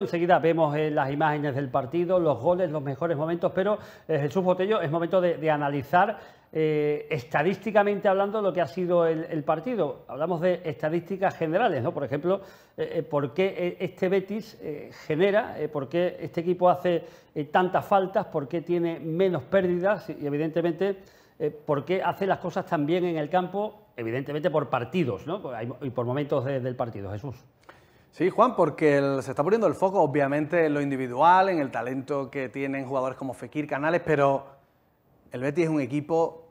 Enseguida vemos eh, las imágenes del partido, los goles, los mejores momentos, pero el eh, Jesús Botello es momento de, analizar eh, estadísticamente hablando lo que ha sido el, partido. Hablamos de estadísticas generales, ¿no? Por ejemplo, por qué este Betis genera, por qué este equipo hace tantas faltas, por qué tiene menos pérdidas y evidentemente por qué hace las cosas tan bien en el campo, evidentemente por partidos, ¿no? Y por momentos del partido, Jesús. Sí, Juan, porque se está poniendo el foco obviamente en lo individual, en el talento que tienen jugadores como Fekir, Canales, pero el Betis es un equipo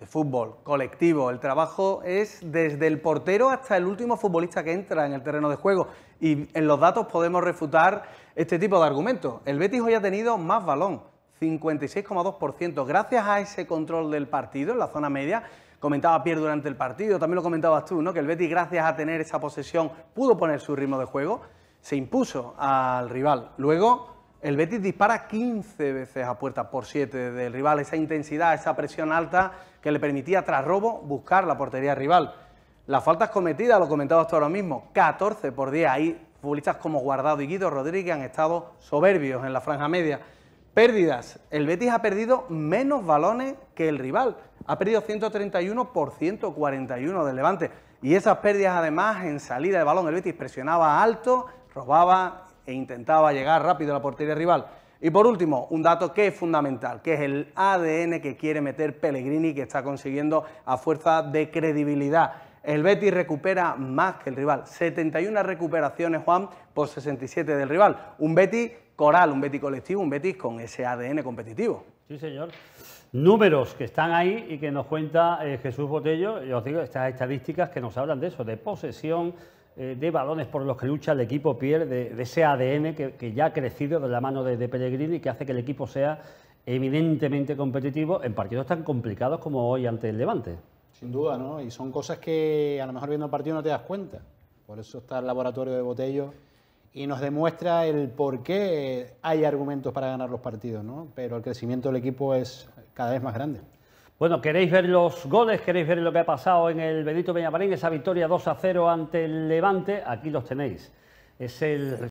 de fútbol colectivo. El trabajo es desde el portero hasta el último futbolista que entra en el terreno de juego. Y en los datos podemos refutar este tipo de argumentos. El Betis hoy ha tenido más balón, 56,2%. Gracias a ese control del partido en la zona media, comentaba Pierre durante el partido, también lo comentabas tú, ¿no? que el Betis gracias a tener esa posesión pudo poner su ritmo de juego, se impuso al rival. Luego el Betis dispara 15 veces a puerta por 7 del rival, esa intensidad, esa presión alta que le permitía tras robo buscar la portería rival. Las faltas cometidas, lo comentabas tú ahora mismo, 14 por 10. Ahí futbolistas como Guardado y Guido Rodríguez han estado soberbios en la franja media. Pérdidas. El Betis ha perdido menos balones que el rival. Ha perdido 131 por 141 del Levante. Y esas pérdidas además en salida de balón. El Betis presionaba alto, robaba e intentaba llegar rápido a la portería rival. Y por último, un dato que es fundamental, que es el ADN que quiere meter Pellegrini, que está consiguiendo a fuerza de credibilidad. El Betis recupera más que el rival. 71 recuperaciones, Juan, por 67 del rival. Un Betis coral, un Betis colectivo, un Betis con ese ADN competitivo. Sí, señor. Números que están ahí y que nos cuenta eh, Jesús Botello, yo os digo, estas estadísticas que nos hablan de eso, de posesión, eh, de balones por los que lucha el equipo pierde, de, ese ADN que, ya ha crecido de la mano de, Pellegrini y que hace que el equipo sea evidentemente competitivo en partidos tan complicados como hoy ante el Levante. Sin duda, ¿no? Y son cosas que a lo mejor viendo el partido no te das cuenta. Por eso está el laboratorio de Botello y nos demuestra el por qué hay argumentos para ganar los partidos, ¿no? Pero el crecimiento del equipo es cada vez más grande. Bueno, queréis ver los goles, queréis ver lo que ha pasado en el Benito Peñamarín, esa victoria 2 a 0 ante el Levante, aquí los tenéis. Es el